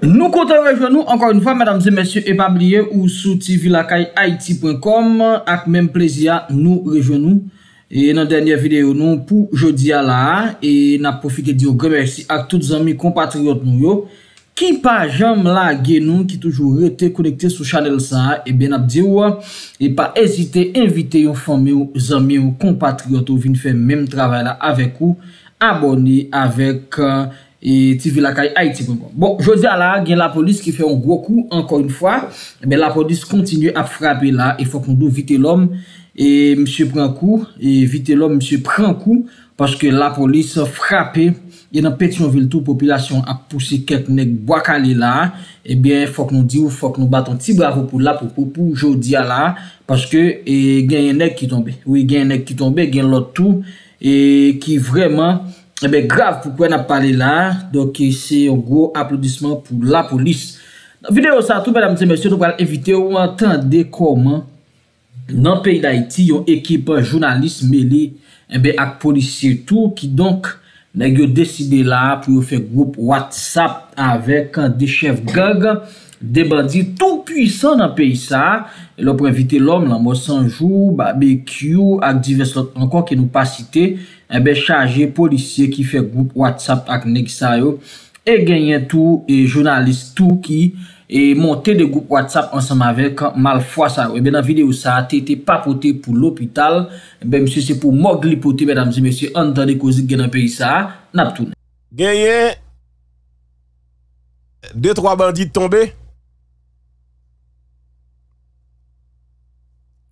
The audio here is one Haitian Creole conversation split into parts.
Nou konten rejou nou, ankon yon va mèdam zè mèsyou epabliye ou sou tv lakay haiti.com ak mèm plezi ya nou rejou nou e nan denye videyo nou pou jodi ya la e na profike diyo gèmèsi ak tout zami kompatriot nou yo Kipa jom la gen nou ki toujou rete konekte sou chanel sa e eh ben ap di ou e pa ezite invite yon fome ou zami ou kompatrioto vin fe menm travay la avek ou aboni avek eh, TV lakay Haiti bon, bon Bon jodi a la gen la polis ki fe yon gwo kou anko yon fwa e eh ben la polis kontinye a frape la e fwa kon do vite lom e msye pren kou e vite lom msye pren kou paske la polis frape Yen an pet yon vil tou populasyon ak pouse ket nek bo ak ale la Ebyen fok nou di ou fok nou baton ti bravo pou la pou pou pou jou di ala Paske e, gen yon nek ki tombe Ou gen yon nek ki tombe gen lotou E ki vreman ebyen grav pou pou en ap pale la Dok e se yon gro aplodisman pou la polis Videyo sa tou mwen amtse mwen syon nou pral evite ou antande koman Nan peyi da iti yon ekipan jounalist mele Ebyen ak polisye tou ki donk Nè gyo deside la pou yo fè group WhatsApp avèk an de chef gag, de bandi tou pwisan nan pey sa, lò pou evite lòm nan mò sanjou, barbecue ak divers lot ankon ki nou pasite, eh anbe chaje polisye ki fè group WhatsApp ak negisa yo, e genyen tou e jounalist tou ki... E montè de goup WhatsApp ansèm avèk mal fwa sa. Ebe eh nan videyo sa, te te papote pou l'opital. Ebe eh msè se pou mog li pote, mèdames e msè, an dan de kouzik gen an peyi sa, nap toune. Genyen, de tro bandit tombe.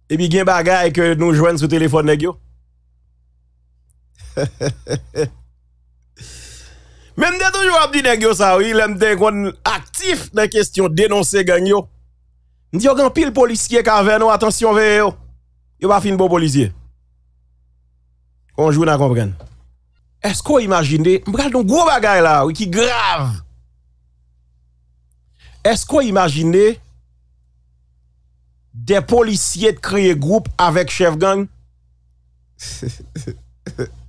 Ebi gen bagay ke nou jwen sou telefon negyo. He he he he. Même de toujours abdi nèg yo ça oui, l'aime te actif dans question dénoncer gang yo. M'di yo un pile policier ka vers attention vers yo. Yo pas fin bon policier. On joue na comprendre. Est-ce qu'on imagine m'bral don gros bagay là oui qui grave. Est-ce qu'on imagine des policiers de créer groupe avec chef gang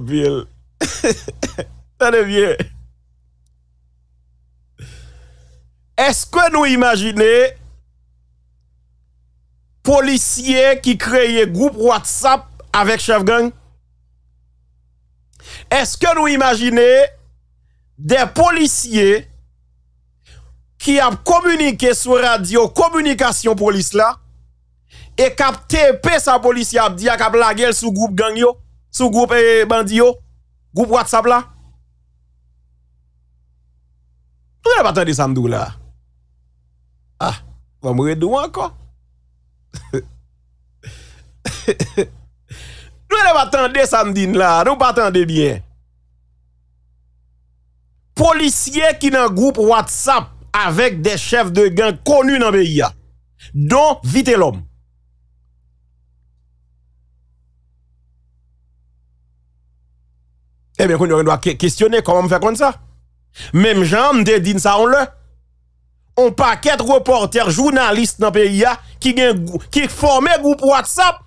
Bill est-ce que nous imaginons policiers qui créent groupe WhatsApp avec chef gang? Est-ce que nous imaginons des policiers qui ont communiqué sur radio communication police là et capté sa police a dit a blagué sous groupe gang yo? Sou goup eh, bandi yo? Goup WhatsApp la? Nou yon patande samdou la? Ha, ah, vamo wedou anko? Nou yon patande samdine la? Nou patande bien? Polisye ki nan goup WhatsApp avèk de chev de gen konu nan beya. Don, vite l'om. E men kon nou an do a kestionne koman m fe kon sa. Men m jan m dedin sa on le. On pa ket reporter, jounalist nan peyi a, ki gen, ki forme group WhatsApp,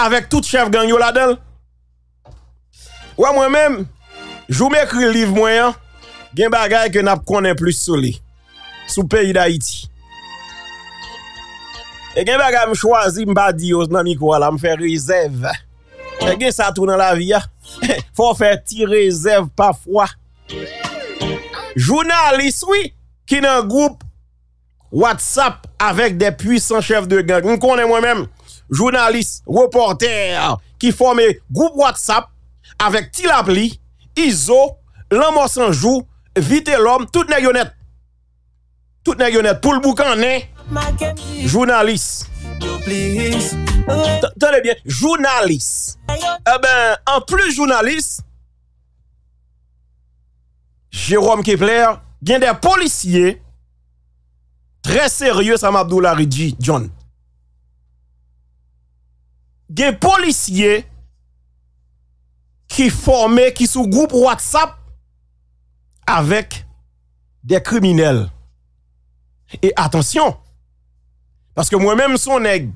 avek tout chef gang yo la del. Ou an mwen men, joun men kri liv mwen an, gen bagay ke nap konen plus soli, sou peyi da iti. E gen bagay m chwazi m badi yo, nan mi kwa la m fe rizev. E gen sa tou nan la vi ya, fò fè ti rezèv pa fwa. Jounalist wè, ki nan goup WhatsApp avèk de pwisan chèv de gang. M konè mwen mèm, jounalist, reporter, ki fòmè goup WhatsApp avèk ti lapli, izo, lèmò sanjou, vite lòm, tout nè yonèt, tout nè yonèt, pou l'boukan nè. Jounalist. Tenez bien, journaliste. Eh ben, en plus journaliste, Jérôme Kepler, il y a des policiers très sérieux, Sam Abdullah John. Il des policiers qui forment, qui sous groupe WhatsApp avec des criminels. Et attention, parce que moi-même, son nègre,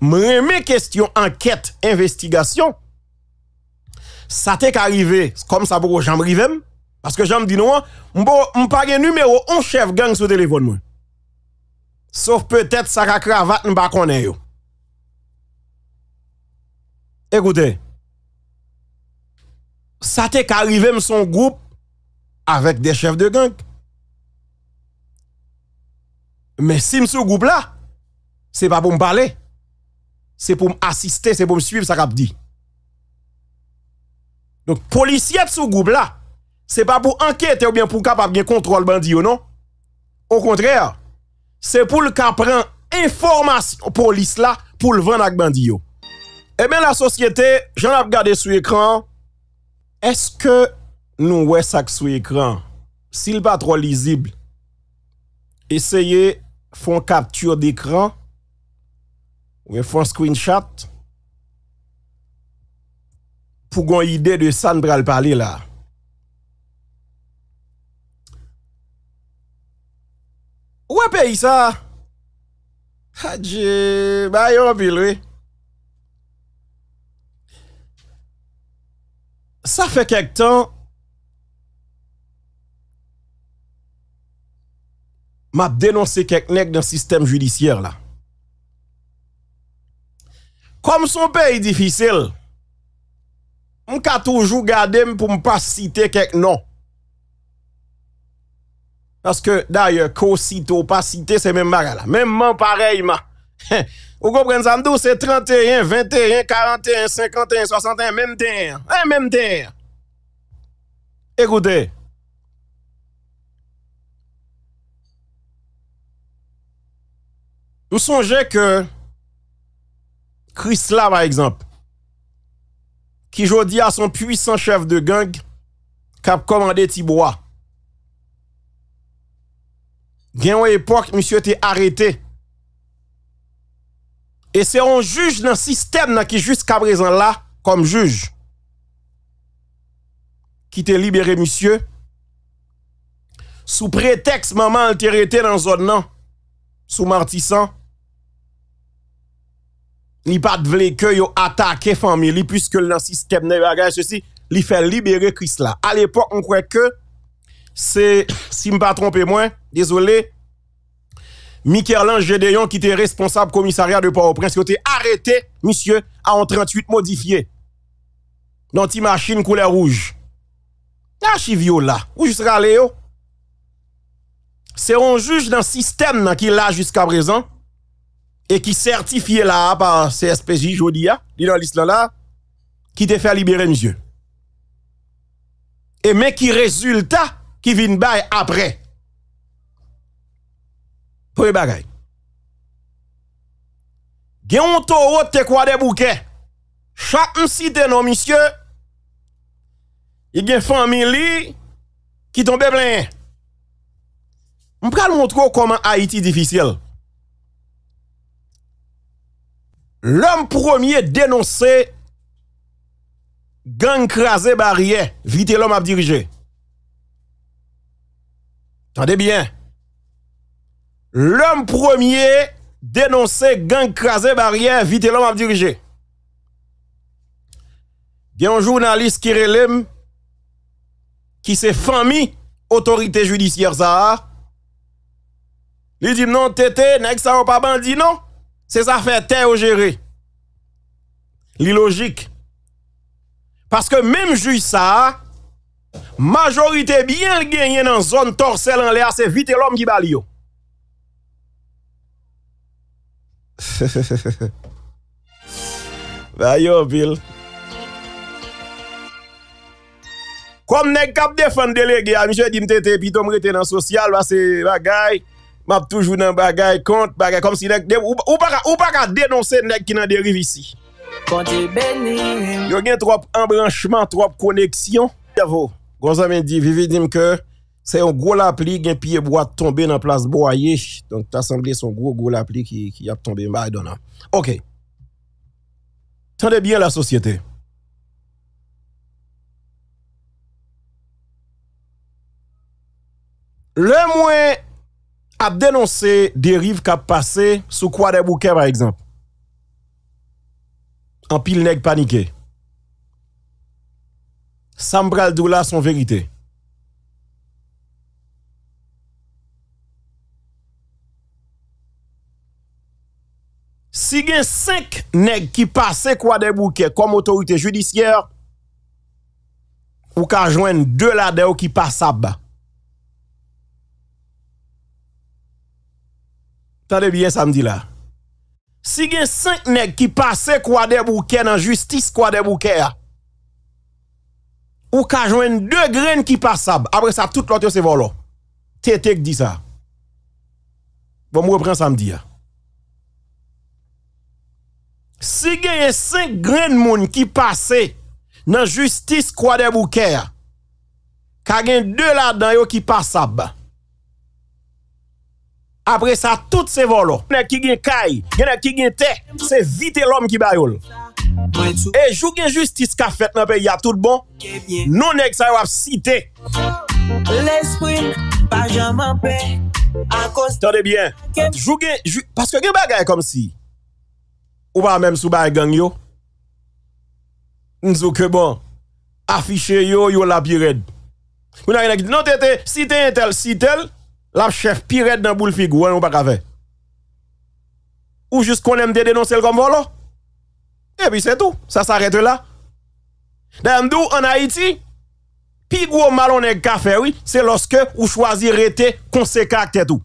mes question enquête, investigation, ça t'est arrivé, comme ça pour j'en même, parce que j'en dis non, pas un numéro, un chef gang sur téléphone Sauf peut-être ça va cravate n'pa connaît yo. Écoutez. Ça t'est arrivé son groupe avec des chefs de gang. Mais si ce groupe là, Se pa pou m'pale. Se pou m'assiste, se pou m'suib sa kap di. Donk, polisyep sou goup la. Se pa pou anket e oubyen pou kap ap gen kontrol bandiyo, non? Ou kontrèr, se pou l'kap pren informasyon polis la pou l'van ak bandiyo. Emen eh la sosyete, jen ap gade sou ekran. Eske nou wè sak sou ekran? Sil pa tro lisible. Eseye fon kaptur d'ekran. ou un un screenshot pour une idée de ça parler là. est pays ça. Hadje, bah yon pile oui. Ça fait quelque temps m'a dénoncé quelques nèg dans le système judiciaire là. Kom son peyi difisil, m ka toujou gade m pou m pa cite kek non. Paske, daye, ko cito, pa cite, se menm baga la. Menm man parey, man. Ou kompren zan dou, se 31, 21, 41, 51, 61, menm ten, menm ten. Ekoute, nou sonje ke... Chrysla par exemple Ki jodi a son puisan chef de gang Kap komande tibwa Gen ou epok Monsie te arete E se on juj nan sistem Na ki jusqu aprezen la Kom juj Ki te libere monsie Sou pretext Maman alterete nan zon nan Sou martisan li pat vle ke yo atake fami, li pwiske lansis kemne bagaj se si, li fe libere kris la. A l'epok, on kwe ke, se, si m pa trompe mwen, dizole, Mikerlan Gedeyon ki te responsable komisaria de pa ou prens, ki te arete, misye, a an 38 modifiye, nanti maschine kou la rouj. A chi vyo la, ou jisra le yo? Se on juj nan sistem nan ki la jiska prezan, e ki sertifiye la pa CSPJ jodi ya, li nan lis lan la, ki te fè libere mizye. E men ki rezulta, ki vin bay apre. Foy bagay. Gen yon to ou te kwa de bouke, chak msi denon mizye, e gen famili, ki ton be blenye. Mpral montro koman Haiti difisyele. L'om promye denonse gen kreze barye vite l'om ap dirije. Tande bien. L'om promye denonse gen kreze barye vite l'om ap dirije. Gen jounalist kirelem ki se fami otorite judisyer za. Li dim non tete, nek sa wap aban di non. Se zafè te o jere. Li logik. Paske menm ju sa, majorite byen genye nan zon torsel an le a se vite lom ki bal yo. Bayo Bill. Koum ne kap defende le ge, a mi jè di mte te pi tom rete nan sosyal va se bagay. Mwen ap toujou nan bagay kont, bagay kom si nek Ou baka, ou baka denonsen nek Ki nan deriv isi Yo gen trope embranchman Trope koneksyon Gonza men di, vivi dim ke Se yon gwo la pli gen piye bo at tombe Nan plas bo a ye, donk ta sangli Son gwo, gwo la pli ki ap tombe Ok Tande bien la sosyete Le mwen ap denonse derive kap pase sou kwa debouke par exemple. An pil neg panike. Sambral dou la son verite. Si gen sek neg ki pase kwa debouke kom otorite judisyer ou ka jwen de la de ou ki pase sa ba. Tande byen samdi la. Si gen 5 neg ki pase kwa deb ouke nan justice kwa deb ouke a, ou ka jwen 2 gren ki pase ab, apre sa tout lot yo se volo. Tete k di sa. Vom bon, repren samdi a. Si gen 5 gren moun ki pase nan justice kwa deb ouke a, ka gen 2 ladan yo ki pase ab, Apre sa, tout se volo. Genèk ki gen kay, genèk ki gen te, se vite l'om ki bayol. E, jou gen justice ka fet nan pe, ya tout bon. Nonèk sa yo ap site. Tade bien. Jou gen, jou, paske gen bagay kom si. Ou pa mèm sou bagay gang yo. Nzou ke bon. Afiche yo, yo labyred. Ou nan genèk, non tete, site yon tel, site l. Lap chef pi red nan bou l figou an ou bak a ve. Ou jist konen mte denonsel kon volo. E pi se tou. Sa s'arete la. Dan mdou an Haiti. Pigou ou malon neg ka fe oui. Se loske ou chwazi rete konsekak te tou.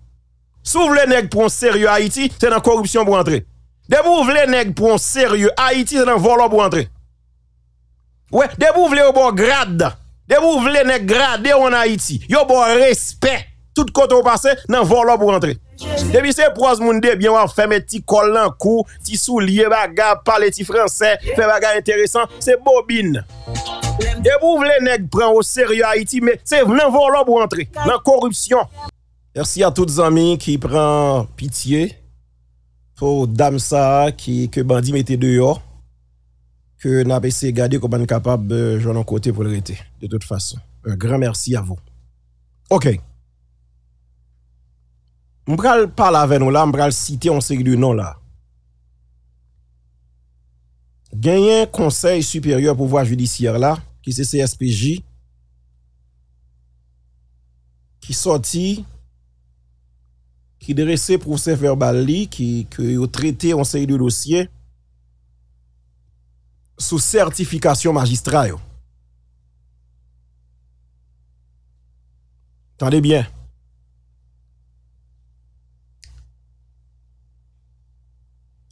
Sou vle neg pron seryo Haiti. Se nan korupsyon pou entre. De pou vle neg pron seryo Haiti. Se nan volo pou entre. Ou e. De pou vle ou bon grad. De pou vle neg grad de ou an Haiti. Yo bon respet. Sout kote ou pase, nan vor lò pou rentre. Demi se proz moun de, biyon an fèmè ti kol nan kou, ti sou liye baga, pale ti franse, fèmè baga enteresan, se bobine. E pou vle neg pren ou seryo Haiti, se nan vor lò pou rentre, nan korupsyon. Merci a tout zami ki pran pitiye pou dam sa ki ke bandi mette deyo ke nan pe se gade kou ban kapab joun an kote pou lrette. De tout fason. Un gran merci a vous. Ok. M'bral parle avec nous là, m'bral citer en série de noms là. un Conseil supérieur pouvoir judiciaire là, qui c'est CSPJ, qui sorti, qui dressé procès verbal qui, a traité en série de dossiers sous certification magistrale. Tendez bien.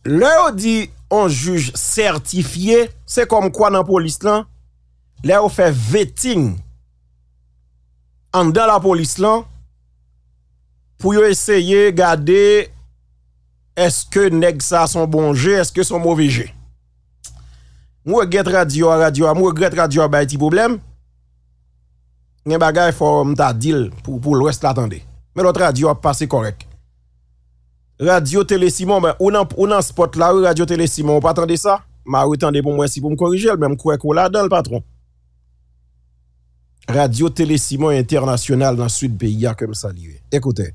Le ou di an juj certifiye, se kom kwa nan polis lan, le ou fe vetin an de la polis lan pou yo esye gade eske neg sa son bonje, eske son mou veje. Mou e get radio a radio a, mou e get radio a bay ti poublem, gen bagay fòm ta dil pou lwes la tende. Men lot radio a pase korek. Radio Télé Simon, ben, on nan, ou nan spot Radio Télé Simon, ou pas attendez ça? Ma ou attendre pour moi si pour me corriger, mais quoi quoi là dans le patron. Radio Télé Simon International dans le sud pays, comme ça, lié. Écoutez.